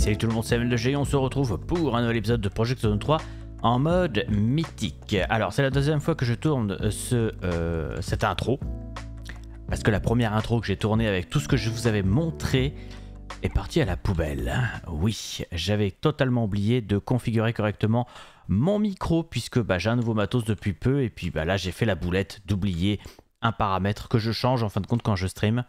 salut tout le monde, c'est Amel G. On se retrouve pour un nouvel épisode de Project Zone 3 en mode mythique. Alors, c'est la deuxième fois que je tourne euh, ce, euh, cette intro. Parce que la première intro que j'ai tournée avec tout ce que je vous avais montré est partie à la poubelle. Hein. Oui, j'avais totalement oublié de configurer correctement mon micro puisque bah, j'ai un nouveau matos depuis peu et puis bah, là j'ai fait la boulette d'oublier un paramètre que je change en fin de compte quand je stream.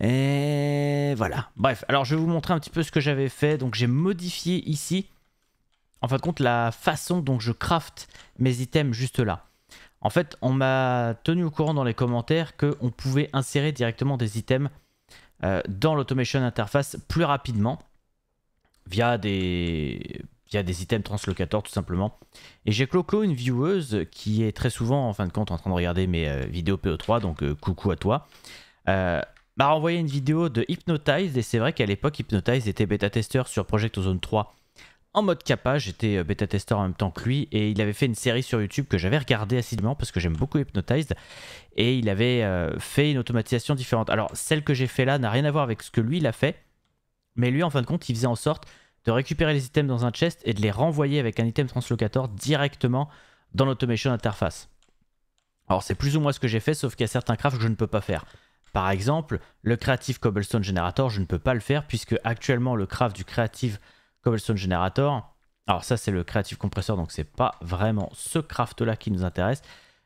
Et voilà. Bref, alors je vais vous montrer un petit peu ce que j'avais fait. Donc j'ai modifié ici, en fin de compte, la façon dont je craft mes items juste là. En fait, on m'a tenu au courant dans les commentaires que on pouvait insérer directement des items euh, dans l'automation interface plus rapidement via des il y a des items translocateurs tout simplement. Et j'ai cloco une vieweuse qui est très souvent en fin de compte en train de regarder mes euh, vidéos PO3, donc euh, coucou à toi. Euh, m'a renvoyé une vidéo de Hypnotize et c'est vrai qu'à l'époque Hypnotize était bêta-testeur sur Project Ozone 3 en mode kappa, j'étais bêta-testeur en même temps que lui, et il avait fait une série sur YouTube que j'avais regardée assidûment parce que j'aime beaucoup Hypnotized, et il avait fait une automatisation différente. Alors, celle que j'ai fait là n'a rien à voir avec ce que lui, il a fait, mais lui, en fin de compte, il faisait en sorte de récupérer les items dans un chest et de les renvoyer avec un item translocator directement dans l'automation interface. Alors c'est plus ou moins ce que j'ai fait, sauf qu'il y a certains crafts que je ne peux pas faire. Par exemple, le Creative Cobblestone Generator, je ne peux pas le faire puisque actuellement le craft du Creative Cobblestone Generator, alors ça c'est le Creative Compressor, donc c'est pas vraiment ce craft là qui nous intéresse.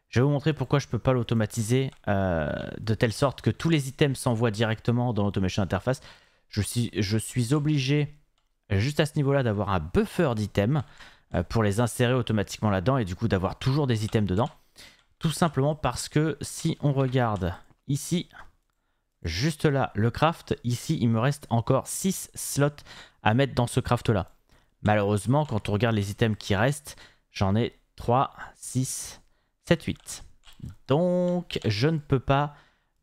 Je vais vous montrer pourquoi je ne peux pas l'automatiser euh, de telle sorte que tous les items s'envoient directement dans l'automation interface. Je je suis obligé juste à ce niveau-là d'avoir un buffer d'items euh, pour les insérer automatiquement là-dedans et du coup d'avoir toujours des items dedans. Tout simplement parce que si on regarde ici, juste là, le craft, ici il me reste encore 6 slots à mettre dans ce craft là. Malheureusement, quand on regarde les items qui restent, j'en ai 3, 6, 7, 8. Donc je ne peux pas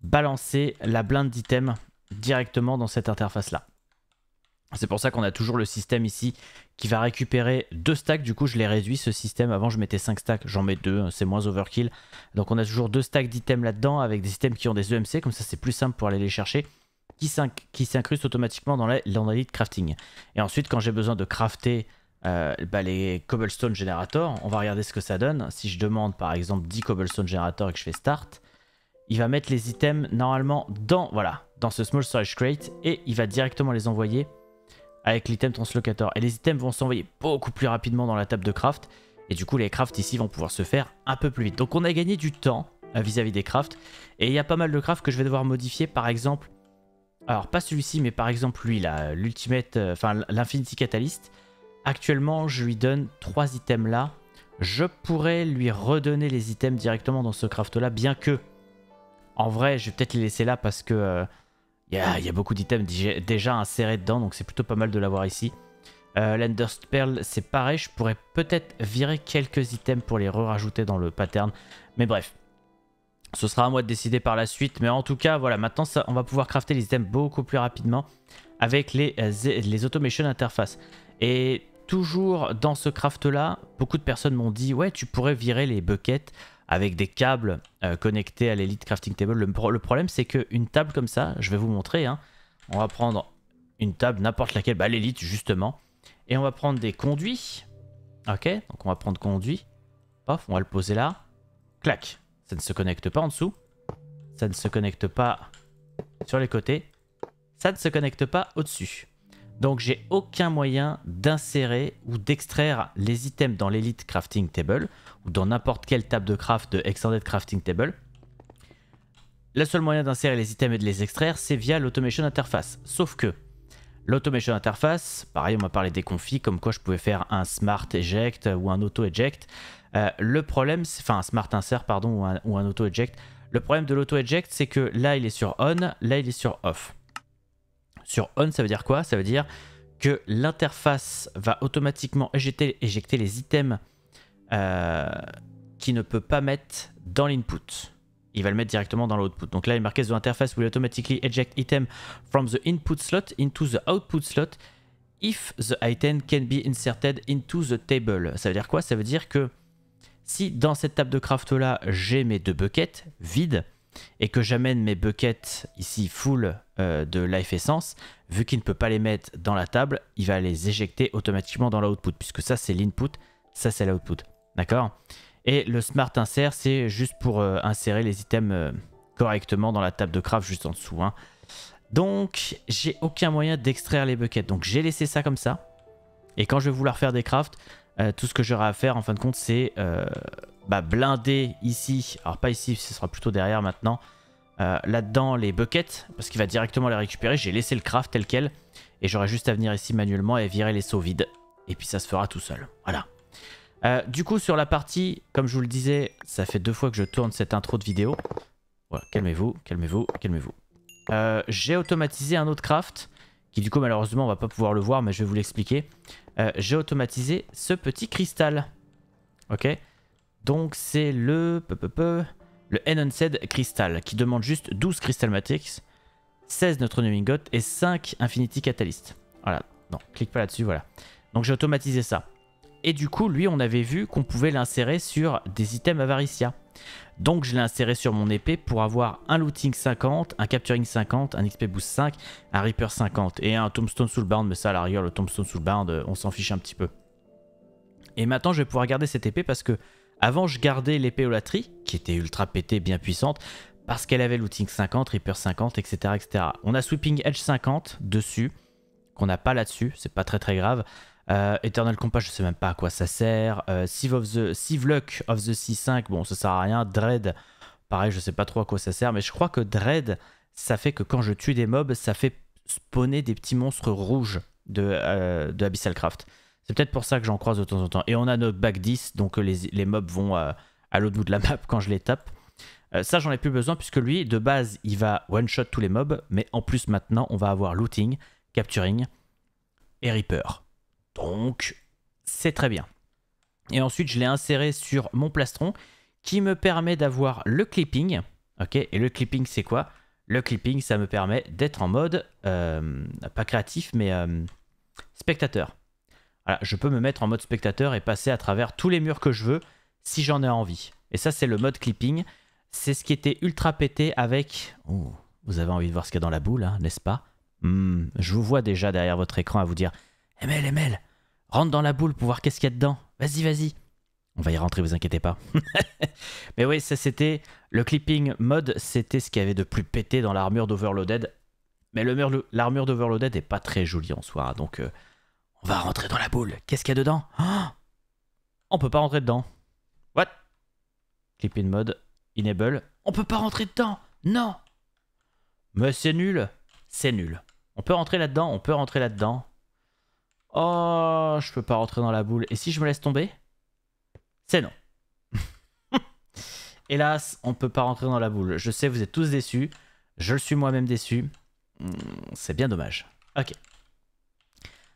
balancer la blinde d'items directement dans cette interface là. C'est pour ça qu'on a toujours le système ici qui va récupérer deux stacks. Du coup, je les réduis ce système. Avant, je mettais 5 stacks, j'en mets deux, c'est moins overkill. Donc on a toujours deux stacks d'items là-dedans avec des systèmes qui ont des EMC. Comme ça, c'est plus simple pour aller les chercher qui s'incrustent automatiquement dans l'analyse crafting. Et ensuite, quand j'ai besoin de crafter euh, bah, les cobblestone generators, on va regarder ce que ça donne. Si je demande par exemple 10 cobblestone generators et que je fais start, il va mettre les items normalement dans, voilà, dans ce small storage crate et il va directement les envoyer avec l'item translocator. Et les items vont s'envoyer beaucoup plus rapidement dans la table de craft. Et du coup, les crafts ici vont pouvoir se faire un peu plus vite. Donc on a gagné du temps euh, vis-à-vis des crafts. Et il y a pas mal de crafts que je vais devoir modifier. Par exemple, alors pas celui-ci, mais par exemple lui, l'ultimate, euh, enfin l'Infinity Catalyst. Actuellement, je lui donne trois items là. Je pourrais lui redonner les items directement dans ce craft là, bien que... En vrai, je vais peut-être les laisser là parce que... Euh, il y a, beaucoup d'items déjà insérés dedans, donc c'est plutôt pas mal de l'avoir ici. Euh, Pearl, c'est pareil, je pourrais peut-être virer quelques items pour les re-rajouter dans le pattern. Mais bref, ce sera à moi de décider par la suite. Mais en tout cas, voilà, maintenant on va pouvoir crafter les items beaucoup plus rapidement avec les, euh, les automation interface. Et toujours dans ce craft là, beaucoup de personnes m'ont dit ouais tu pourrais virer les buckets avec des câbles euh, connectés à l'Elite Crafting Table. Le, problème, c'est qu'une table comme ça, je vais vous montrer, hein, on va prendre une table, n'importe laquelle, bah, l'Elite justement, et on va prendre des conduits. Ok, donc on va prendre conduit. Paf, on va le poser là. Clac, ça ne se connecte pas en dessous. Ça ne se connecte pas sur les côtés. Ça ne se connecte pas au-dessus. Donc j'ai aucun moyen d'insérer ou d'extraire les items dans l'Elite Crafting Table ou dans n'importe quelle table de craft de Extended Crafting Table. Le seul moyen d'insérer les items et de les extraire, c'est via l'Automation Interface. Sauf que l'Automation Interface, pareil on m'a parlé des confis, comme quoi je pouvais faire un Smart Eject ou un Auto Eject. Euh, le problème, enfin un Smart Insert pardon ou un, ou un Auto Eject. Le problème de l'Auto Eject, c'est que là il est sur On, là il est sur Off. Sur on, ça veut dire quoi Ça veut dire que l'interface va automatiquement éjecter, les items qu'il euh, qui ne peut pas mettre dans l'input. Il va le mettre directement dans l'output. Donc là, il marque the interface will automatically eject item from the input slot into the output slot if the item can be inserted into the table. Ça veut dire quoi Ça veut dire que si dans cette table de craft là, j'ai mes deux buckets vides, et que j'amène mes buckets ici full euh, de life essence, vu qu'il ne peut pas les mettre dans la table, il va les éjecter automatiquement dans l'output, puisque ça c'est l'input, ça c'est l'output. D'accord Et le smart insert, c'est juste pour euh, insérer les items euh, correctement dans la table de craft juste en dessous. Hein. Donc j'ai aucun moyen d'extraire les buckets, donc j'ai laissé ça comme ça. Et quand je vais vouloir faire des crafts, euh, tout ce que j'aurai à faire en fin de compte c'est euh, bah, blinder ici, alors pas ici, ce sera plutôt derrière maintenant, euh, là-dedans les buckets, parce qu'il va directement les récupérer, j'ai laissé le craft tel quel, et j'aurai juste à venir ici manuellement et virer les seaux vides, et puis ça se fera tout seul, voilà. du coup sur la partie, comme je vous le disais, ça fait deux fois que je tourne cette intro de vidéo, voilà, calmez-vous, calmez-vous, calmez-vous. j'ai automatisé un autre craft, qui du coup malheureusement on va pas pouvoir le voir mais je vais vous l'expliquer. Euh, j'ai automatisé ce petit cristal. Ok Donc c'est le... Peu, peu, peu, le Enhanced Crystal, qui demande juste 12 Crystal Matrix, 16 notre et 5 Infinity Catalyst. Voilà. Non, clique pas là-dessus, voilà. Donc j'ai automatisé ça. Et du coup, lui, on avait vu qu'on pouvait l'insérer sur des items avaricia. Donc je l'ai inséré sur mon épée pour avoir un looting 50, un capturing 50, un XP boost 5, un reaper 50 et un tombstone soulbound, mais ça à rigueur le tombstone soulbound euh, on s'en fiche un petit peu. Et maintenant je vais pouvoir garder cette épée parce que avant je gardais l'épée Olatry qui était ultra pétée, bien puissante, parce qu'elle avait looting 50, reaper 50, etc. etc. On a sweeping edge 50 dessus, qu'on n'a pas là-dessus, c'est pas très très grave. Euh, Eternal Compass je sais même pas à quoi ça sert. Sive euh, Sieve of the Sieve Luck of the c 5, bon, ça sert à rien. Dread, pareil, je sais pas trop à quoi ça sert, mais je crois que Dread, ça fait que quand je tue des mobs, ça fait spawner des petits monstres rouges de, euh, Abyssal Craft. C'est peut-être pour ça que j'en croise de temps en temps. Et on a notre back 10, donc les, mobs vont à, l'autre bout de la map quand je les tape. ça, j'en ai plus besoin puisque lui, de base, il va one-shot tous les mobs, mais en plus, maintenant, on va avoir looting, capturing et reaper. Donc, c'est très bien. Et ensuite, je l'ai inséré sur mon plastron qui me permet d'avoir le clipping. Ok, et le clipping, c'est quoi Le clipping, ça me permet d'être en mode, euh, pas créatif, mais euh, spectateur. Voilà, je peux me mettre en mode spectateur et passer à travers tous les murs que je veux si j'en ai envie. Et ça, c'est le mode clipping. C'est ce qui était ultra pété avec... vous avez envie de voir ce qu'il y a dans la boule, hein, n'est-ce pas hmm, Je vous vois déjà derrière votre écran à vous dire... ML, ML, rentre dans la boule pour voir qu'est-ce qu'il y a dedans. Vas-y, vas-y. On va y rentrer, vous inquiétez pas. Mais oui, ça c'était le clipping mode, c'était ce qu'il y avait de plus pété dans l'armure d'Overloaded. Mais l'armure d'Overloaded est pas très jolie en soi, hein, donc euh, on va rentrer dans la boule. Qu'est-ce qu'il y a dedans On oh On peut pas rentrer dedans. What Clipping mode, enable. On peut pas rentrer dedans Non Mais c'est nul C'est nul. On peut rentrer là-dedans, on peut rentrer là-dedans. Oh, je peux pas rentrer dans la boule. Et si je me laisse tomber C'est non. Hélas, on peut pas rentrer dans la boule. Je sais, vous êtes tous déçus. Je le suis moi-même déçu. Hmm, c'est bien dommage. Ok.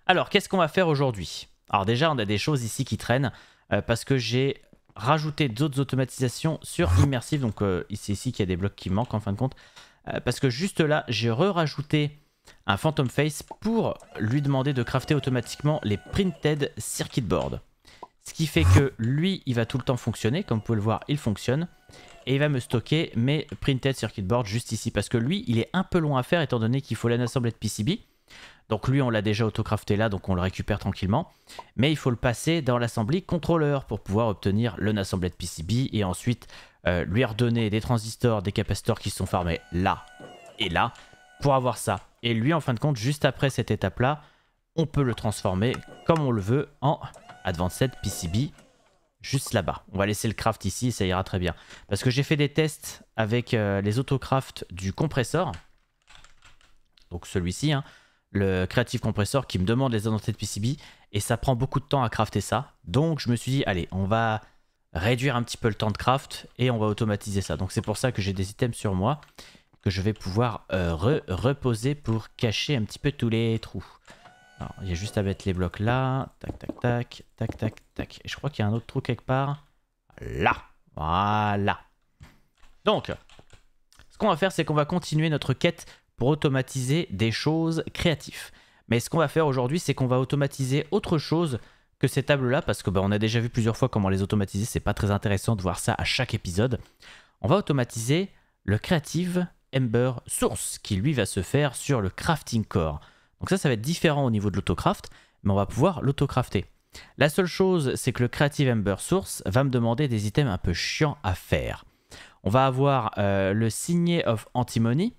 Alors, qu'est-ce qu'on va faire aujourd'hui Alors déjà, on a des choses ici qui traînent euh, parce que j'ai rajouté d'autres automatisations sur Immersive. Donc euh, ici ici qu'il y a des blocs qui manquent en fin de compte. Euh, parce que juste là, j'ai re-rajouté un Phantom Face pour lui demander de crafter automatiquement les Printed Circuit Board. Ce qui fait que lui, il va tout le temps fonctionner. Comme vous pouvez le voir, il fonctionne. Et il va me stocker mes Printed Circuit Board juste ici. Parce que lui, il est un peu long à faire étant donné qu'il faut l'assembler de PCB. Donc lui, on l'a déjà autocrafté là, donc on le récupère tranquillement. Mais il faut le passer dans l'assemblée contrôleur pour pouvoir obtenir le de PCB et ensuite euh, lui redonner des transistors, des capacitors qui sont formés là et là pour avoir ça. Et lui, en fin de compte, juste après cette étape-là, on peut le transformer comme on le veut en Advanced PCB juste là-bas. On va laisser le craft ici, ça ira très bien. Parce que j'ai fait des tests avec euh, les autocrafts du compresseur. Donc celui-ci, hein, le Creative Compressor qui me demande les Advanced PCB. Et ça prend beaucoup de temps à crafter ça. Donc je me suis dit, allez, on va réduire un petit peu le temps de craft et on va automatiser ça. Donc c'est pour ça que j'ai des items sur moi que je vais pouvoir euh, reposer pour cacher un petit peu tous les trous. il y a juste à mettre les blocs là. Tac, tac, tac, tac, tac, tac. Et je crois qu'il y a un autre trou quelque part. Là Voilà Donc, ce qu'on va faire, c'est qu'on va continuer notre quête pour automatiser des choses créatives. Mais ce qu'on va faire aujourd'hui, c'est qu'on va automatiser autre chose que ces tables-là, parce que bah, on a déjà vu plusieurs fois comment les automatiser, c'est pas très intéressant de voir ça à chaque épisode. On va automatiser le créatif... Ember Source qui lui va se faire sur le crafting core. Donc ça, ça va être différent au niveau de l'autocraft, mais on va pouvoir l'autocrafter. La seule chose, c'est que le Creative Ember Source va me demander des items un peu chiants à faire. On va avoir euh, le Signet of Antimony.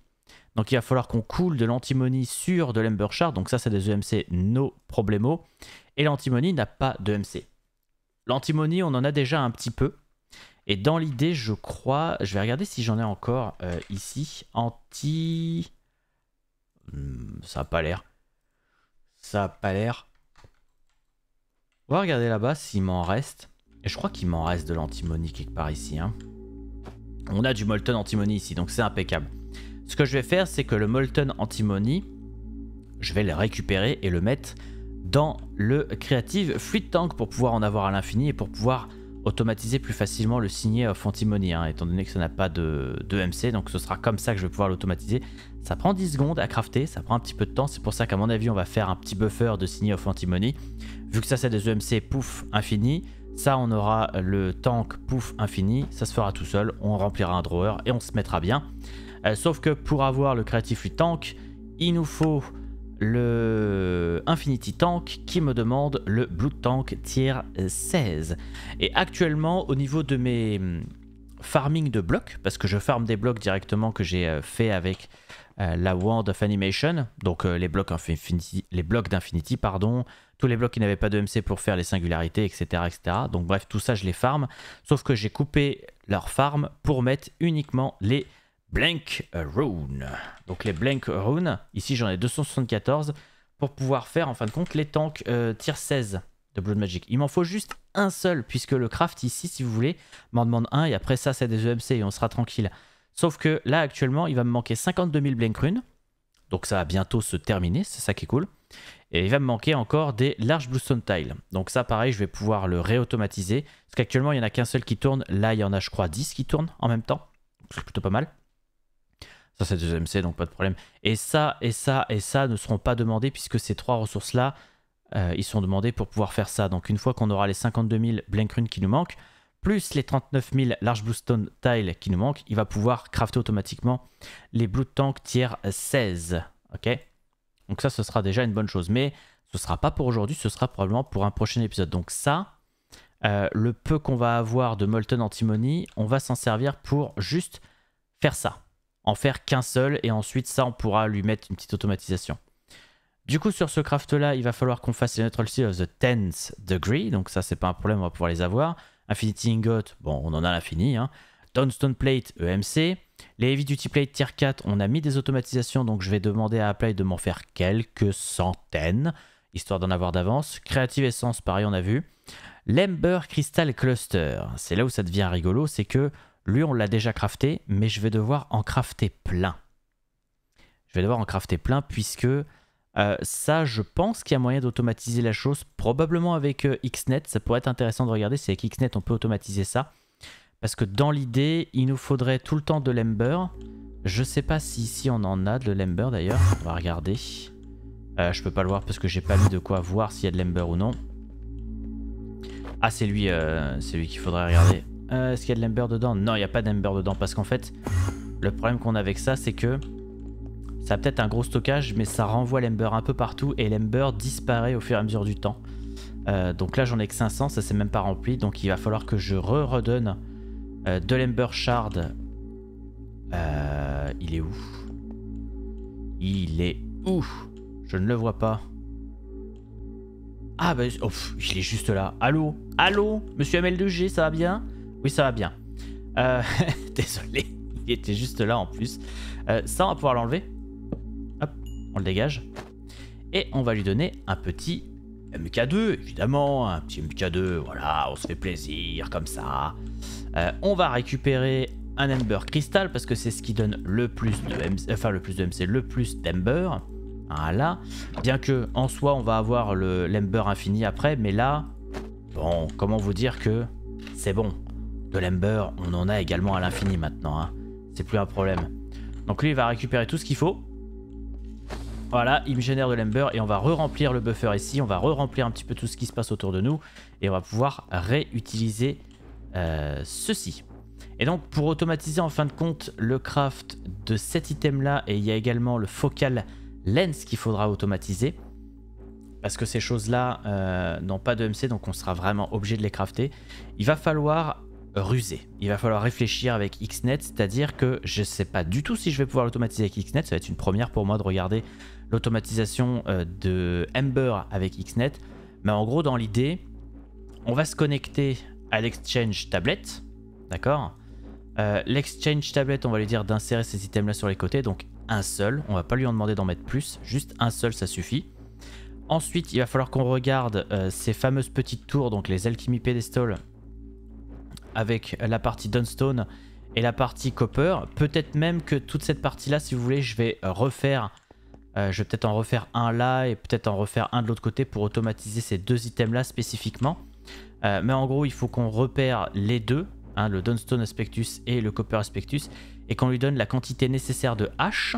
Donc il va falloir qu'on coule de l'antimony sur de l'Ember Shard. Donc ça, c'est des EMC no problemo. Et l'antimony n'a pas d'EMC. E l'antimony, on en a déjà un petit peu. Et dans l'idée, je crois... Je vais regarder si j'en ai encore euh, ici. Anti... Hmm, ça a pas l'air. Ça a pas l'air. On va regarder là-bas s'il m'en reste. Et je crois qu'il m'en reste de l'antimony quelque part ici. Hein. On a du molten antimony ici, donc c'est impeccable. Ce que je vais faire, c'est que le molten antimony, je vais le récupérer et le mettre dans le creative fluid tank pour pouvoir en avoir à l'infini et pour pouvoir automatiser plus facilement le signer of hein, étant donné que ça n'a pas de, de, donc ce sera comme ça que je vais pouvoir l'automatiser. Ça prend 10 secondes à crafter, ça prend un petit peu de temps, c'est pour ça qu'à mon avis on va faire un petit buffer de of antimony Vu que ça c'est des EMC, pouf, infini. Ça on aura le tank, pouf, infini. Ça se fera tout seul, on remplira un drawer et on se mettra bien. Euh, sauf que pour avoir le créatif Creative Tank, il nous faut le Infinity Tank qui me demande le Blue Tank tier 16. Et actuellement, au niveau de mes mm, farming de blocs, parce que je farme des blocs directement que j'ai euh, fait avec euh, la Wand of Animation, donc euh, les blocs Infinity, les blocs d'Infinity, pardon, tous les blocs qui n'avaient pas de MC pour faire les singularités, etc., etc. Donc bref, tout ça je les farm, sauf que j'ai coupé leur farm pour mettre uniquement les Blank Rune. Donc les Blank Rune, ici j'en ai 274 pour pouvoir faire en fin de compte les tanks euh, tier 16 de Blood Magic. Il m'en faut juste un seul puisque le craft ici si vous voulez m'en demande un et après ça c'est des EMC et on sera tranquille. Sauf que là actuellement il va me manquer 52 000 Blank Rune. Donc ça va bientôt se terminer, c'est ça qui est cool. Et il va me manquer encore des Large Bluestone Tile Donc ça pareil, je vais pouvoir le réautomatiser. Parce qu'actuellement il n'y en a qu'un seul qui tourne. Là il y en a je crois 10 qui tournent en même temps. C'est plutôt pas mal. Ça, c'est 2MC, donc pas de problème. Et ça, et ça, et ça ne seront pas demandés puisque ces trois ressources-là, euh, ils sont demandés pour pouvoir faire ça. Donc une fois qu'on aura les 52 000 Runes qui nous manquent, plus les 39 000 Large Bluestone Tile qui nous manquent, il va pouvoir crafter automatiquement les Blue Tank tier 16. Ok Donc ça, ce sera déjà une bonne chose. Mais ce sera pas pour aujourd'hui, ce sera probablement pour un prochain épisode. Donc ça, euh, le peu qu'on va avoir de Molten Antimony, on va s'en servir pour juste faire ça en faire qu'un seul et ensuite ça on pourra lui mettre une petite automatisation. Du coup sur ce craft là il va falloir qu'on fasse les neutral of the 10th degree donc ça c'est pas un problème on va pouvoir les avoir. Infinity ingot, bon on en a l'infini. Hein. Downstone plate EMC. Les heavy duty plate tier 4 on a mis des automatisations donc je vais demander à Apply de m'en faire quelques centaines histoire d'en avoir d'avance. Creative Essence pareil on a vu. L'Ember Crystal Cluster, c'est là où ça devient rigolo, c'est que lui, on l'a déjà crafté, mais je vais devoir en crafter plein. Je vais devoir en crafter plein puisque euh, ça, je pense qu'il y a moyen d'automatiser la chose, probablement avec euh, Xnet. Ça pourrait être intéressant de regarder si avec Xnet on peut automatiser ça. Parce que dans l'idée, il nous faudrait tout le temps de l'ember. Je sais pas si ici on en a de l'ember d'ailleurs. On va regarder. Je euh, je peux pas le voir parce que j'ai pas mis de quoi voir s'il y a de l'ember ou non. Ah, c'est lui, lui qu'il faudrait regarder. Euh, est-ce qu'il y a de l'ember dedans Non, il n'y a pas d'ember dedans parce qu'en fait, le problème qu'on a avec ça, c'est que ça a peut-être un gros stockage, mais ça renvoie l'ember un peu partout et l'ember disparaît au fur et à mesure du temps. Euh, donc là, j'en ai que 500, ça s'est même pas rempli, donc il va falloir que je re redonne euh, de l'ember shard. il est où Il est où Je ne le vois pas. Ah bah, oh, il est juste là. Allô Allô Monsieur ML2G, ça va bien oui, ça va bien. Euh, désolé, il était juste là en plus. Euh, ça, on va pouvoir l'enlever. Hop, on le dégage. Et on va lui donner un petit MK2, évidemment. Un petit MK2, voilà, on se fait plaisir, comme ça. Euh, on va récupérer un Ember cristal parce que c'est ce qui donne le plus de MC, enfin le plus de MC, le plus d'Ember. Voilà. Bien que, en soi, on va avoir l'Ember infini après, mais là, bon, comment vous dire que c'est bon de l'ember, on en a également à l'infini maintenant. Hein. C'est plus un problème. Donc lui, il va récupérer tout ce qu'il faut. Voilà, il me génère de l'ember et on va re-remplir le buffer ici. On va re-remplir un petit peu tout ce qui se passe autour de nous. Et on va pouvoir réutiliser euh, ceci. Et donc pour automatiser en fin de compte le craft de cet item là et il y a également le focal lens qu'il faudra automatiser parce que ces choses là euh, n'ont pas de MC donc on sera vraiment obligé de les crafter. Il va falloir rusé. Il va falloir réfléchir avec Xnet, c'est-à-dire que je ne sais pas du tout si je vais pouvoir automatiser avec Xnet. Ça va être une première pour moi de regarder l'automatisation euh, de Ember avec Xnet. Mais en gros, dans l'idée, on va se connecter à l'exchange tablette, d'accord euh, L'exchange tablette, on va lui dire d'insérer ces items-là sur les côtés, donc un seul. On va pas lui en demander d'en mettre plus, juste un seul, ça suffit. Ensuite, il va falloir qu'on regarde euh, ces fameuses petites tours, donc les Alchemy pédestal avec la partie Dunstone et la partie Copper. Peut-être même que toute cette partie-là, si vous voulez, je vais refaire... Euh, je vais peut-être en refaire un là et peut-être en refaire un de l'autre côté pour automatiser ces deux items-là spécifiquement. Euh, mais en gros, il faut qu'on repère les deux, hein, le Dunstone Aspectus et le Copper Aspectus, et qu'on lui donne la quantité nécessaire de H.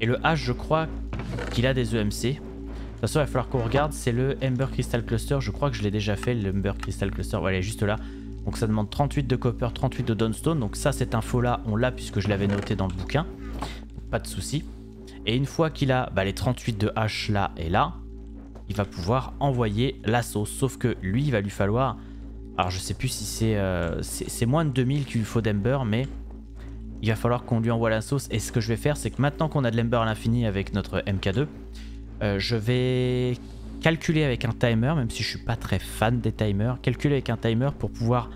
Et le H, je crois qu'il a des EMC. De toute façon, il va falloir qu'on regarde, c'est le Ember Crystal Cluster, je crois que je l'ai déjà fait, le Ember Crystal Cluster, voilà, juste là. Donc ça demande 38 de copper, 38 de Dunstone. Donc ça, cette info-là, on l'a puisque je l'avais noté dans le bouquin. Pas de souci. Et une fois qu'il a bah, les 38 de hache là et là, il va pouvoir envoyer la sauce. Sauf que lui, il va lui falloir... Alors je sais plus si c'est... Euh, c'est moins de 2000 qu'il faut d'Ember, mais il va falloir qu'on lui envoie la sauce. Et ce que je vais faire, c'est que maintenant qu'on a de l'Ember à l'infini avec notre MK2, euh, je vais calculer avec un timer, même si je suis pas très fan des timers, calculer avec un timer pour pouvoir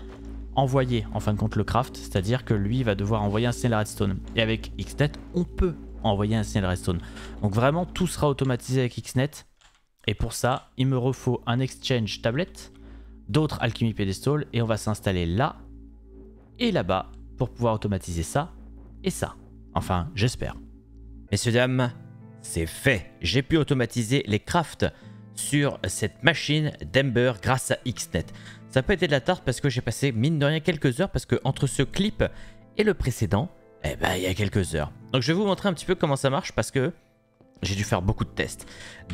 envoyer en fin de compte le craft, c'est-à-dire que lui va devoir envoyer un signal redstone. Et avec Xnet, on peut envoyer un signal redstone. Donc vraiment, tout sera automatisé avec Xnet. Et pour ça, il me refaut un exchange tablette, d'autres Alchemy pédestal, et on va s'installer là et là-bas pour pouvoir automatiser ça et ça. Enfin, j'espère. Messieurs, dames, c'est fait. J'ai pu automatiser les crafts sur cette machine d'Ember grâce à Xnet. Ça peut être de la tarte parce que j'ai passé mine de rien quelques heures parce que entre ce clip et le précédent, eh ben, il y a quelques heures. Donc je vais vous montrer un petit peu comment ça marche parce que j'ai dû faire beaucoup de tests.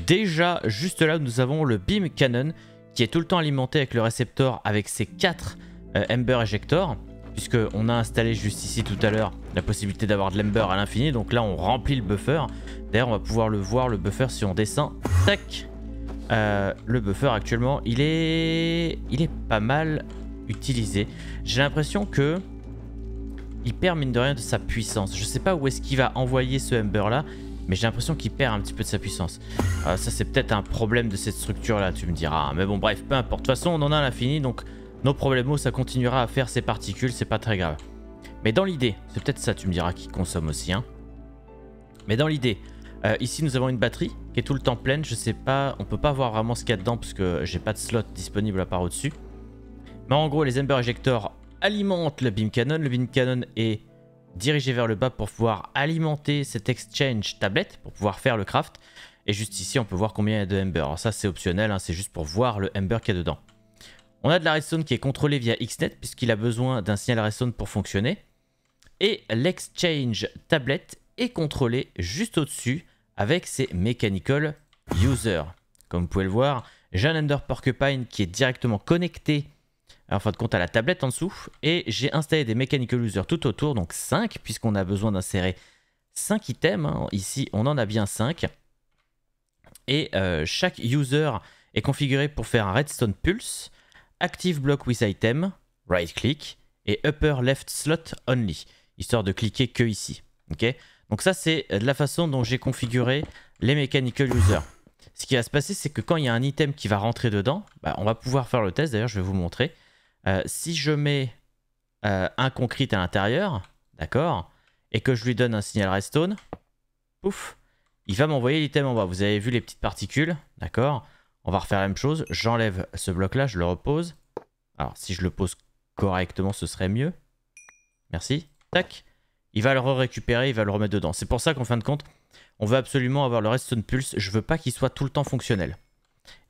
Déjà, juste là, nous avons le Beam Cannon qui est tout le temps alimenté avec le récepteur avec ses 4 euh, Ember Ejector puisqu'on a installé juste ici tout à l'heure la possibilité d'avoir de l'ember à l'infini. Donc là, on remplit le buffer. D'ailleurs, on va pouvoir le voir, le buffer, si on descend. Tac euh, le buffer actuellement, il est, il est pas mal utilisé. J'ai l'impression que il perd mine de rien de sa puissance. Je sais pas où est-ce qu'il va envoyer ce Ember là, mais j'ai l'impression qu'il perd un petit peu de sa puissance. Euh, ça c'est peut-être un problème de cette structure là, tu me diras. Mais bon bref, peu importe. De toute façon on en a à l'infini, donc nos problèmes ça continuera à faire ses particules, c'est pas très grave. Mais dans l'idée, c'est peut-être ça tu me diras qui consomme aussi. Hein. Mais dans l'idée, euh, ici nous avons une batterie qui est tout le temps pleine. Je sais pas, on peut pas voir vraiment ce qu'il y a dedans parce que j'ai pas de slot disponible à part au-dessus. Mais en gros, les Ember Ejectors alimentent le Beam Cannon. Le Beam Cannon est dirigé vers le bas pour pouvoir alimenter cet exchange tablette, pour pouvoir faire le craft. Et juste ici, on peut voir combien il y a de Ember. Alors ça, c'est optionnel, hein, c'est juste pour voir le Ember qu'il y a dedans. On a de la redstone qui est contrôlée via XNet, puisqu'il a besoin d'un signal redstone pour fonctionner. Et l'exchange tablette est contrôlé juste au-dessus avec ses Mechanical User. Comme vous pouvez le voir, j'ai un Ender Porcupine qui est directement connecté en fin de compte à la tablette en dessous. Et j'ai installé des Mechanical User tout autour, donc 5, puisqu'on a besoin d'insérer 5 items. Hein. Ici, on en a bien 5. Et euh, chaque user est configuré pour faire un redstone pulse, active block with item, right click, et upper left slot only, histoire de cliquer que ici. ok donc ça, c'est euh, la façon dont j'ai configuré les mechanical user. Ce qui va se passer, c'est que quand il y a un item qui va rentrer dedans, bah, on va pouvoir faire le test. D'ailleurs, je vais vous montrer. Euh, si je mets euh, un concrete à l'intérieur, d'accord, et que je lui donne un signal redstone, pouf, il va m'envoyer l'item en bas. Vous avez vu les petites particules, d'accord On va refaire la même chose. J'enlève ce bloc-là, je le repose. Alors, si je le pose correctement, ce serait mieux. Merci. Tac il va le récupérer, il va le remettre dedans. C'est pour ça qu'en fin de compte, on veut absolument avoir le Redstone Pulse. Je veux pas qu'il soit tout le temps fonctionnel.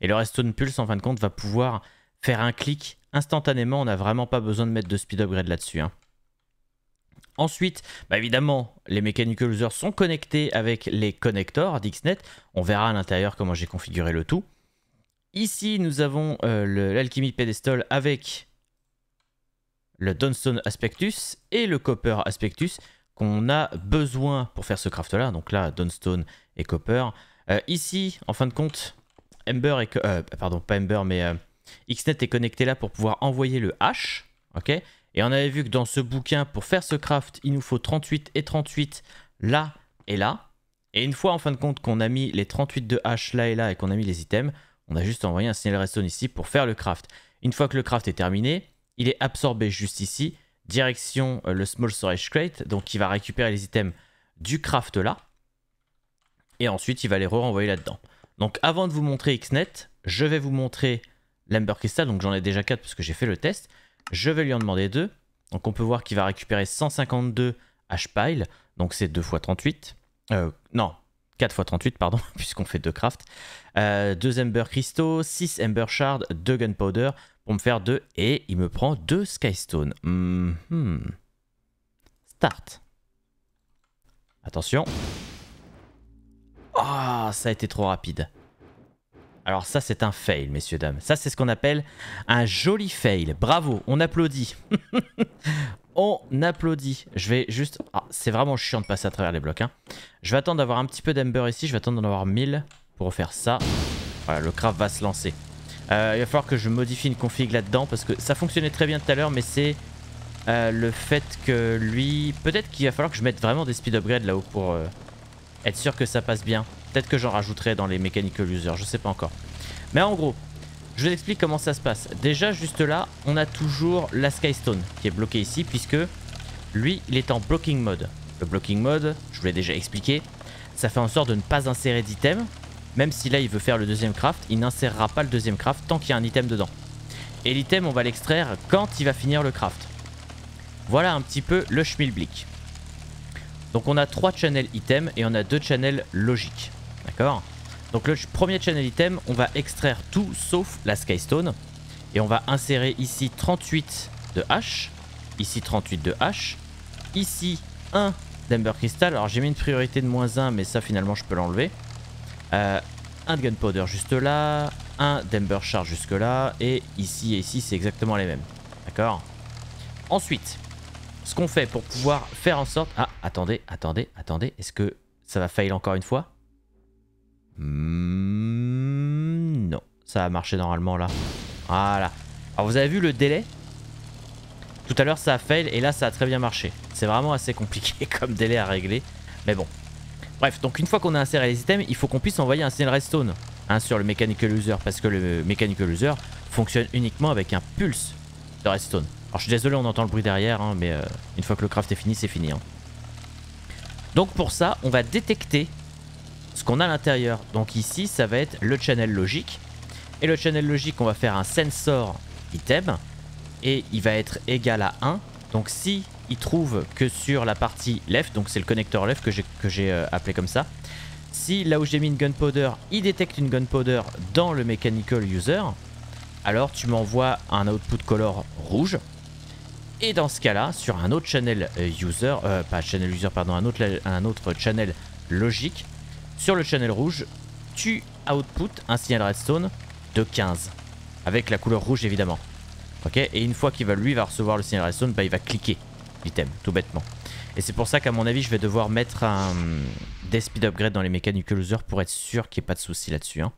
Et le Redstone Pulse, en fin de compte, va pouvoir faire un clic instantanément. On n'a vraiment pas besoin de mettre de speed upgrade là-dessus. Hein. Ensuite, bah, évidemment, les Mechanical Users sont connectés avec les connecteurs d'XNet. On verra à l'intérieur comment j'ai configuré le tout. Ici, nous avons euh, l'alchimie l'Alchemy Pedestal avec le Dunstone Aspectus et le Copper Aspectus qu'on a besoin pour faire ce craft là. Donc là, Dunstone et Copper. Euh, ici, en fin de compte, Ember et euh, pardon, pas Ember, mais euh, Xnet est connecté là pour pouvoir envoyer le H. Ok. Et on avait vu que dans ce bouquin, pour faire ce craft, il nous faut 38 et 38 là et là. Et une fois en fin de compte qu'on a mis les 38 de H là et là et qu'on a mis les items, on a juste envoyé un signal restone ici pour faire le craft. Une fois que le craft est terminé, il est absorbé juste ici, direction euh, le Small Storage Crate, donc il va récupérer les items du craft là, et ensuite il va les renvoyer là-dedans. Donc avant de vous montrer XNet, je vais vous montrer l'Ember Crystal, donc j'en ai déjà 4 parce que j'ai fait le test, je vais lui en demander 2, donc on peut voir qu'il va récupérer 152 H-Pile, donc c'est 2 x 38, euh, non, 4 x 38, pardon, puisqu'on fait 2 craft. 2 Ember euh, Cristaux, 6 Ember Shards, 2 Gunpowder, me faire deux et il me prend deux Skystone. Mm-hmm. Start. Attention. Ah, ça a été trop rapide. Alors ça, c'est un fail, messieurs, dames. Ça, c'est ce qu'on appelle un joli fail. Bravo, on applaudit. on applaudit. Je vais juste... Ah, c'est vraiment chiant de passer à travers les blocs. Hein. Je vais attendre d'avoir un petit peu d'Ember ici. Je vais attendre d'en avoir 1000 pour faire ça. Voilà, le craft va se lancer. Euh, il va falloir que je modifie une config là-dedans parce que ça fonctionnait très bien tout à l'heure mais c'est euh, le fait que lui... Peut-être qu'il va falloir que je mette vraiment des speed upgrades là-haut pour euh, être sûr que ça passe bien. Peut-être que j'en rajouterai dans les mechanical users, je sais pas encore. Mais en gros, je vous explique comment ça se passe. Déjà juste là, on a toujours la Skystone qui est bloquée ici puisque lui il est en blocking mode. Le blocking mode, je vous l'ai déjà expliqué, ça fait en sorte de ne pas insérer d'items. Même si là il veut faire le deuxième craft, il n'insérera pas le deuxième craft tant qu'il y a un item dedans. Et l'item on va l'extraire quand il va finir le craft. Voilà un petit peu le schmilblick. Donc on a trois channels item et on a deux channels logiques. D'accord Donc le premier channel item, on va extraire tout sauf la skystone. Et on va insérer ici 38 de H, ici 38 de H, ici 1 d'Ember Crystal. Alors j'ai mis une priorité de moins 1 mais ça finalement je peux l'enlever. Euh, un Gunpowder juste là, un Dember Charge jusque là, et ici et ici c'est exactement les mêmes. D'accord Ensuite, ce qu'on fait pour pouvoir faire en sorte... Ah, attendez, attendez, attendez, est-ce que ça va fail encore une fois hmm, Non, ça a marché normalement là. Voilà. Alors vous avez vu le délai Tout à l'heure ça a fail et là ça a très bien marché. C'est vraiment assez compliqué comme délai à régler, mais bon. Bref, donc une fois qu'on a inséré les items, il faut qu'on puisse envoyer un signal redstone hein, sur le Mechanical User, parce que le Mechanical User fonctionne uniquement avec un pulse de redstone. Alors je suis désolé, on entend le bruit derrière, hein, mais euh, une fois que le craft est fini, c'est fini. Hein. Donc pour ça, on va détecter ce qu'on a à l'intérieur. Donc ici, ça va être le channel logique. Et le channel logique, on va faire un sensor item. Et il va être égal à 1. Donc si il trouve que sur la partie left, donc c'est le connecteur left que j'ai euh, appelé comme ça, si là où j'ai mis une gunpowder, il détecte une gunpowder dans le mechanical user, alors tu m'envoies un output color rouge. Et dans ce cas-là, sur un autre channel euh, user, euh, pas channel user, pardon, un autre, un autre channel logique, sur le channel rouge, tu output un signal redstone de 15. Avec la couleur rouge évidemment. Ok Et une fois qu'il va lui va recevoir le signal redstone, bah, il va cliquer l'item, tout bêtement. Et c'est pour ça qu'à mon avis, je vais devoir mettre des speed upgrades dans les Mechanical users pour être sûr qu'il n'y ait pas de souci là-dessus. Hein.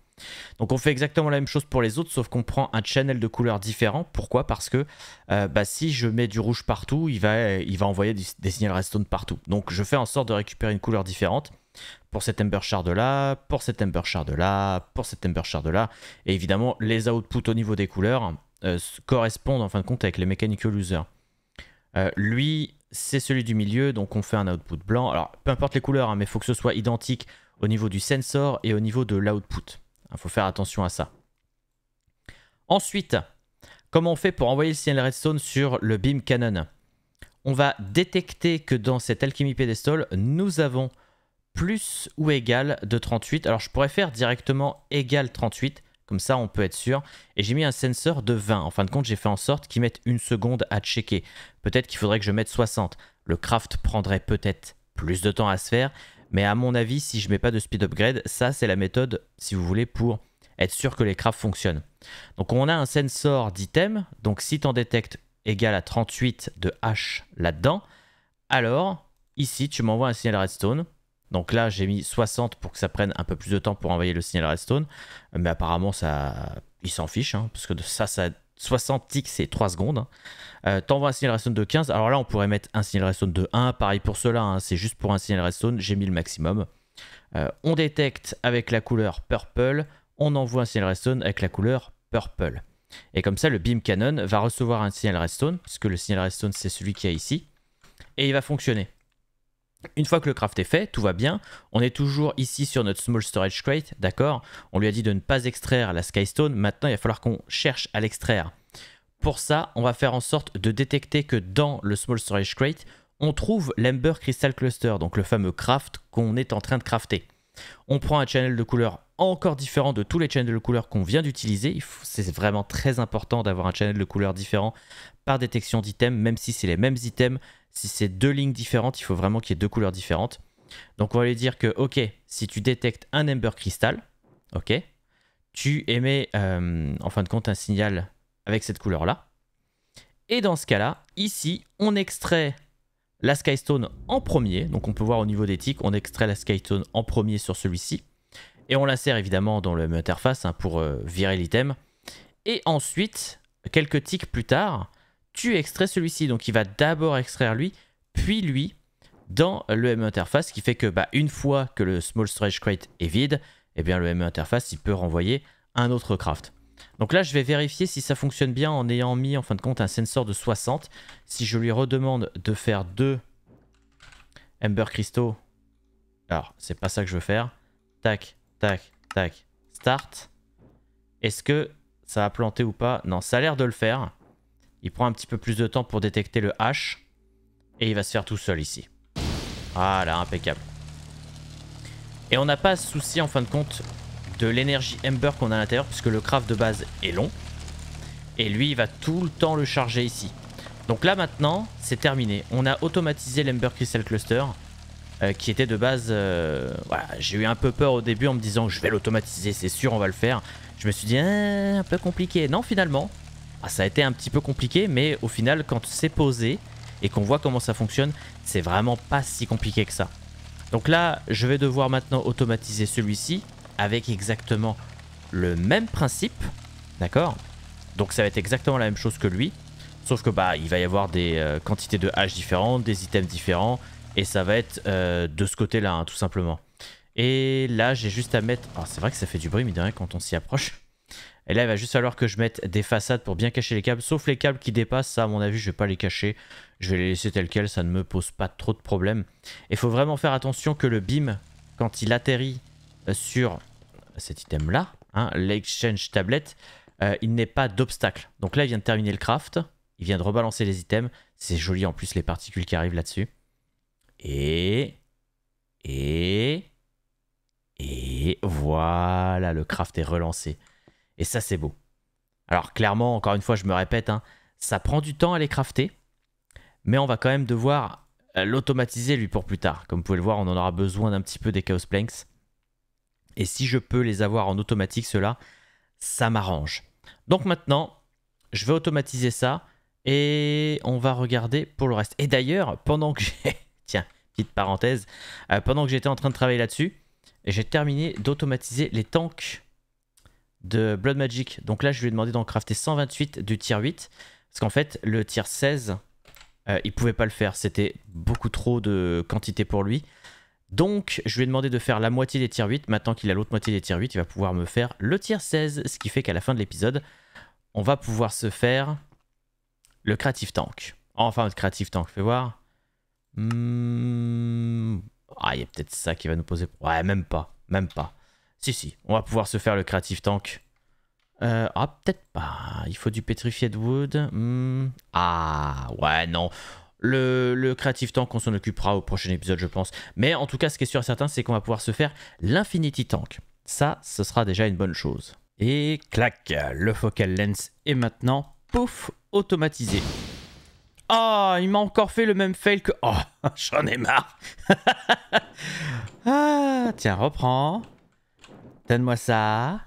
Donc on fait exactement la même chose pour les autres, sauf qu'on prend un channel de couleur différent. Pourquoi Parce que euh, bah, si je mets du rouge partout, il va, envoyer des, des signaux redstone partout. Donc je fais en sorte de récupérer une couleur différente pour cet Ember Shard là, pour cet Ember Shard là, pour cet Ember Shard là. Et évidemment, les outputs au niveau des couleurs euh, correspondent en fin de compte avec les Mechanical Users. Euh, lui, c'est celui du milieu, donc on fait un output blanc. Alors, peu importe les couleurs, hein, mais il faut que ce soit identique au niveau du sensor et au niveau de l'output. Il faut faire attention à ça. Ensuite, comment on fait pour envoyer le signal redstone sur le beam cannon On va détecter que dans cet alchimie pedestal nous avons plus ou égal de 38. Alors, je pourrais faire directement égal 38, comme ça, on peut être sûr. Et j'ai mis un sensor de 20. En fin de compte, j'ai fait en sorte qu'ils mettent une seconde à checker. Peut-être qu'il faudrait que je mette 60. Le craft prendrait peut-être plus de temps à se faire. Mais à mon avis, si je mets pas de speed upgrade, ça c'est la méthode, si vous voulez, pour être sûr que les crafts fonctionnent. Donc on a un sensor d'item. Donc si tu en détectes égal à 38 de H là-dedans, alors ici tu m'envoies un signal redstone donc là, j'ai mis 60 pour que ça prenne un peu plus de temps pour envoyer le signal redstone. Mais apparemment, ça, il s'en fiche, hein, parce que de ça, ça 60 ticks, c'est 3 secondes. Hein. Euh, t'envoies un signal redstone de 15. Alors là, on pourrait mettre un signal redstone de 1. Pareil pour cela, hein, c'est juste pour un signal redstone. J'ai mis le maximum. Euh, on détecte avec la couleur purple. On envoie un signal redstone avec la couleur purple. Et comme ça, le beam cannon va recevoir un signal redstone, que le signal redstone, c'est celui qu'il y a ici. Et il va fonctionner. Une fois que le craft est fait, tout va bien. On est toujours ici sur notre small storage crate, d'accord On lui a dit de ne pas extraire la skystone. Maintenant, il va falloir qu'on cherche à l'extraire. Pour ça, on va faire en sorte de détecter que dans le small storage crate, on trouve l'Ember Crystal Cluster, donc le fameux craft qu'on est en train de crafter. On prend un channel de couleur encore différent de tous les channels de couleur qu'on vient d'utiliser. C'est vraiment très important d'avoir un channel de couleur différent par détection d'items, même si c'est les mêmes items, si c'est deux lignes différentes, il faut vraiment qu'il y ait deux couleurs différentes. Donc on va lui dire que, ok, si tu détectes un Ember Crystal, ok, tu émets euh, en fin de compte un signal avec cette couleur-là. Et dans ce cas-là, ici, on extrait la Skystone en premier. Donc on peut voir au niveau des tics, on extrait la Skystone en premier sur celui-ci. Et on l'insère évidemment dans le interface hein, pour euh, virer l'item. Et ensuite, quelques tics plus tard, tu extrais celui-ci. Donc il va d'abord extraire lui, puis lui, dans le ME interface, ce qui fait que bah, une fois que le small storage crate est vide, eh bien le ME interface il peut renvoyer un autre craft. Donc là je vais vérifier si ça fonctionne bien en ayant mis en fin de compte un sensor de 60. Si je lui redemande de faire deux Ember Cristaux, alors c'est pas ça que je veux faire. Tac, tac, tac, start. Est-ce que ça a planté ou pas Non, ça a l'air de le faire. Il prend un petit peu plus de temps pour détecter le H. Et il va se faire tout seul ici. Voilà, impeccable. Et on n'a pas souci en fin de compte de l'énergie Ember qu'on a à l'intérieur puisque le craft de base est long. Et lui, il va tout le temps le charger ici. Donc là maintenant, c'est terminé. On a automatisé l'Ember Crystal Cluster euh, qui était de base... Euh, voilà, j'ai eu un peu peur au début en me disant je vais l'automatiser, c'est sûr, on va le faire. Je me suis dit, hein, un peu compliqué. Non, finalement, ah, ça a été un petit peu compliqué, mais au final, quand c'est posé et qu'on voit comment ça fonctionne, c'est vraiment pas si compliqué que ça. Donc là, je vais devoir maintenant automatiser celui-ci avec exactement le même principe, d'accord Donc ça va être exactement la même chose que lui, sauf que bah il va y avoir des euh, quantités de haches différentes, des items différents, et ça va être euh, de ce côté-là, hein, tout simplement. Et là, j'ai juste à mettre... Ah, c'est vrai que ça fait du bruit, mais derrière, quand on s'y approche. Et là, il va juste falloir que je mette des façades pour bien cacher les câbles. Sauf les câbles qui dépassent, ça à mon avis, je vais pas les cacher. Je vais les laisser tels quels, ça ne me pose pas trop de problème. Il faut vraiment faire attention que le beam, quand il atterrit euh, sur cet item-là, hein, l'exchange tablette, euh, il n'est pas d'obstacle. Donc là, il vient de terminer le craft. Il vient de rebalancer les items. C'est joli en plus les particules qui arrivent là-dessus. Et... Et... Et voilà, le craft est relancé. Et ça, c'est beau. Alors clairement, encore une fois, je me répète, hein, ça prend du temps à les crafter, mais on va quand même devoir euh, l'automatiser lui pour plus tard. Comme vous pouvez le voir, on en aura besoin d'un petit peu des Chaos Planks. Et si je peux les avoir en automatique, cela, ça m'arrange. Donc maintenant, je vais automatiser ça et on va regarder pour le reste. Et d'ailleurs, pendant que j'ai... Tiens, petite parenthèse. Euh, pendant que j'étais en train de travailler là-dessus, j'ai terminé d'automatiser les tanks de Blood Magic. Donc là, je lui ai demandé d'en crafter 128 du tier 8. Parce qu'en fait, le tier 16, euh, il pouvait pas le faire. C'était beaucoup trop de quantité pour lui. Donc, je lui ai demandé de faire la moitié des tiers 8. Maintenant qu'il a l'autre moitié des tiers 8, il va pouvoir me faire le tier 16. Ce qui fait qu'à la fin de l'épisode, on va pouvoir se faire le Creative Tank. Enfin, le Creative Tank, fais voir. Hmm. Ah, il y a peut-être ça qui va nous poser... Ouais, même pas. Même pas. Si, si, on va pouvoir se faire le Creative Tank. Euh, ah, peut-être pas. Il faut du Petrified Wood. Hmm. Ah, ouais, non. Le, Creative Tank, on s'en occupera au prochain épisode, je pense. Mais en tout cas, ce qui est sûr et certain, c'est qu'on va pouvoir se faire l'Infinity Tank. Ça, ce sera déjà une bonne chose. Et clac, le focal lens est maintenant, pouf, automatisé. Ah, oh, il m'a encore fait le même fail que... Oh, j'en ai marre. ah, tiens, reprends. Donne-moi ça.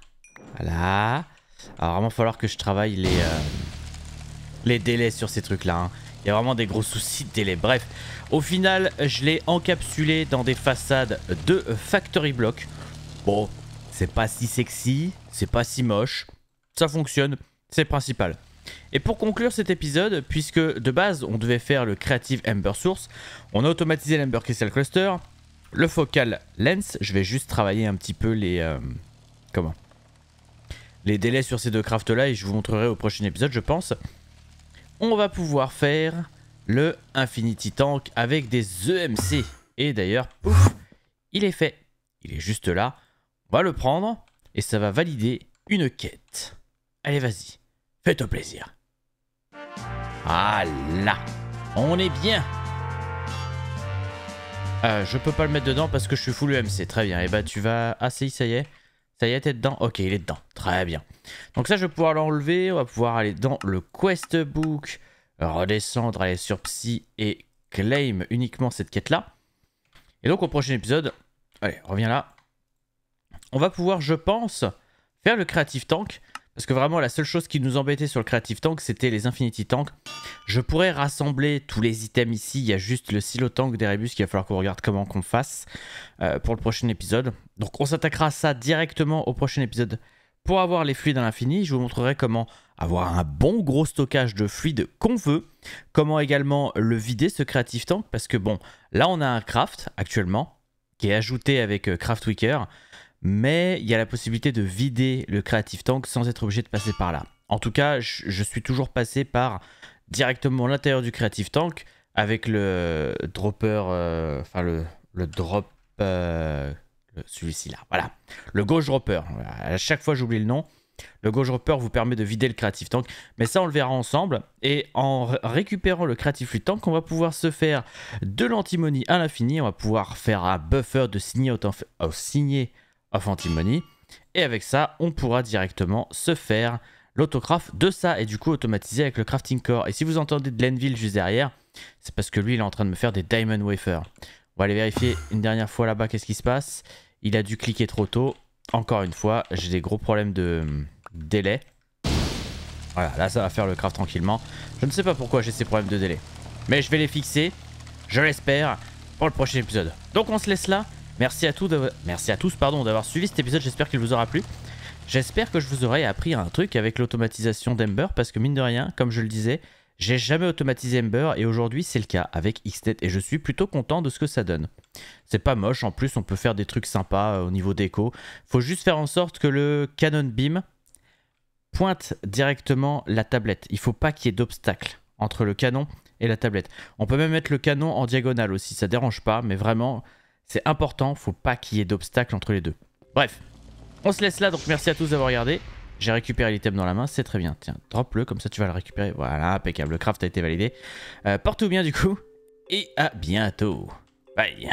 Voilà. Alors vraiment falloir que je travaille les, euh, délais sur ces trucs là. Hein. Il y a vraiment des gros soucis de délais, Bref, au final, je l'ai encapsulé dans des façades de Factory Block. Bon, c'est pas si sexy, c'est pas si moche. Ça fonctionne, c'est principal. Et pour conclure cet épisode, puisque de base on devait faire le Creative Ember Source, on a automatisé l'Ember Crystal Cluster, le focal lens. Je vais juste travailler un petit peu les... Euh, comment Les délais sur ces deux crafts là et je vous montrerai au prochain épisode je pense. On va pouvoir faire le Infinity Tank avec des EMC. Et d'ailleurs, pouf, il est fait. Il est juste là. On va le prendre et ça va valider une quête. Allez, vas-y. Fais-toi plaisir. Ah là On est bien euh, je peux pas le mettre dedans parce que je suis full UMC. Très bien. Et eh bah ben, tu vas... Ah ça y est. Ça y est, t'es dedans Ok, il est dedans. Très bien. Donc ça, je vais pouvoir l'enlever. On va pouvoir aller dans le quest book. Redescendre, aller sur Psy et claim uniquement cette quête-là. Et donc au prochain épisode... Allez, reviens là. On va pouvoir, je pense, faire le Creative Tank. Parce que vraiment, la seule chose qui nous embêtait sur le Creative Tank, c'était les Infinity Tanks. Je pourrais rassembler tous les items ici. Il y a juste le silo tank d'Erebus qu'il va falloir qu'on regarde comment qu'on fasse euh, pour le prochain épisode. Donc on s'attaquera à ça directement au prochain épisode pour avoir les fluides à l'infini. Je vous montrerai comment avoir un bon gros stockage de fluides qu'on veut. Comment également le vider ce Creative Tank. Parce que bon, là on a un craft actuellement qui est ajouté avec euh, Craft mais il y a la possibilité de vider le Creative Tank sans être obligé de passer par là. En tout cas, je, suis toujours passé par directement l'intérieur du Creative Tank avec le dropper, euh, enfin le, le drop, euh, celui-ci là, voilà. Le gauche dropper, à chaque fois j'oublie le nom. Le gauche dropper vous permet de vider le Creative Tank, mais ça on le verra ensemble. Et en récupérant le Creative Fluid Tank, on va pouvoir se faire de l'antimony à l'infini, on va pouvoir faire un buffer de signer, signer of Antimony. Et avec ça, on pourra directement se faire L'autocraft de ça et du coup automatiser avec le crafting core. Et si vous entendez de l'Envil juste derrière, c'est parce que lui, il est en train de me faire des diamond wafer On va aller vérifier une dernière fois là-bas qu'est-ce qui se passe. Il a dû cliquer trop tôt. Encore une fois, j'ai des gros problèmes de euh, délai. Voilà, là ça va faire le craft tranquillement. Je ne sais pas pourquoi j'ai ces problèmes de délai. Mais je vais les fixer, je l'espère, pour le prochain épisode. Donc on se laisse là. Merci à, tous Merci à tous d'avoir suivi cet épisode, j'espère qu'il vous aura plu. J'espère que je vous aurai appris un truc avec l'automatisation d'Ember, parce que mine de rien, comme je le disais, j'ai jamais automatisé Ember, et aujourd'hui c'est le cas avec Xtet, et je suis plutôt content de ce que ça donne. C'est pas moche, en plus on peut faire des trucs sympas euh, au niveau déco. Faut juste faire en sorte que le Canon Beam pointe directement la tablette. Il faut pas qu'il y ait d'obstacle entre le canon et la tablette. On peut même mettre le canon en diagonale aussi, ça dérange pas, mais vraiment c'est important, faut pas qu'il y ait d'obstacle entre les deux. Bref, on se laisse là, donc merci à tous d'avoir regardé. J'ai récupéré l'item dans la main, c'est très bien. Tiens, drop-le, comme ça tu vas le récupérer. Voilà, impeccable, le craft a été validé. Euh, porte-vous bien du coup, et à bientôt. Bye